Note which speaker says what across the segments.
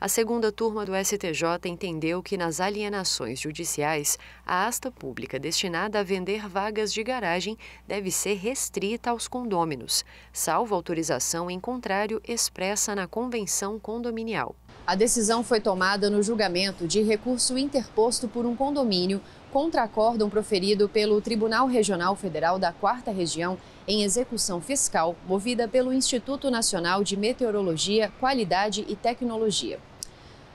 Speaker 1: a segunda turma do STJ entendeu que nas alienações judiciais, a asta pública destinada a vender vagas de garagem deve ser restrita aos condôminos, salvo autorização em contrário expressa na convenção condominial. A decisão foi tomada no julgamento de recurso interposto por um condomínio contra acórdão proferido pelo Tribunal Regional Federal da Quarta Região em execução fiscal, movida pelo Instituto Nacional de Meteorologia, Qualidade e Tecnologia.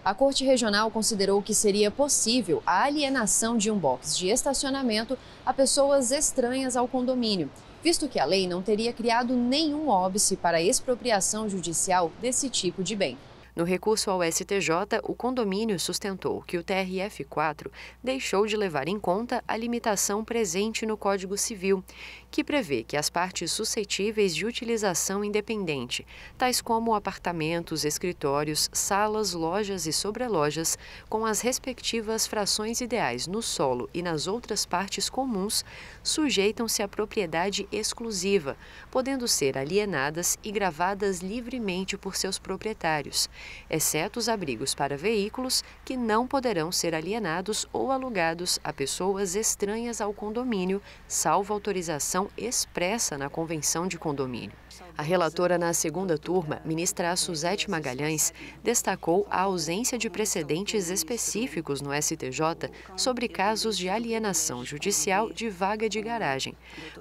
Speaker 1: A Corte Regional considerou que seria possível a alienação de um box de estacionamento a pessoas estranhas ao condomínio, visto que a lei não teria criado nenhum óbice para expropriação judicial desse tipo de bem. No recurso ao STJ, o condomínio sustentou que o TRF4 deixou de levar em conta a limitação presente no Código Civil, que prevê que as partes suscetíveis de utilização independente, tais como apartamentos, escritórios, salas, lojas e sobrelojas, com as respectivas frações ideais no solo e nas outras partes comuns, sujeitam-se à propriedade exclusiva, podendo ser alienadas e gravadas livremente por seus proprietários, exceto os abrigos para veículos que não poderão ser alienados ou alugados a pessoas estranhas ao condomínio, salvo autorização expressa na convenção de condomínio. A relatora na segunda turma, ministra Suzete Magalhães, destacou a ausência de precedentes específicos no STJ sobre casos de alienação judicial de vaga de garagem,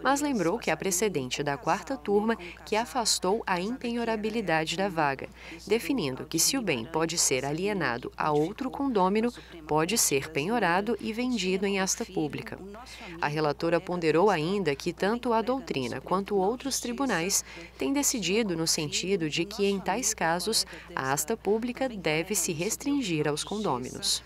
Speaker 1: mas lembrou que há precedente da quarta turma que afastou a impenhorabilidade da vaga, definindo que se o bem pode ser alienado a outro condômino, pode ser penhorado e vendido em asta pública. A relatora ponderou ainda que tanto a doutrina quanto outros tribunais têm decidido no sentido de que, em tais casos, a asta pública deve se restringir aos condôminos.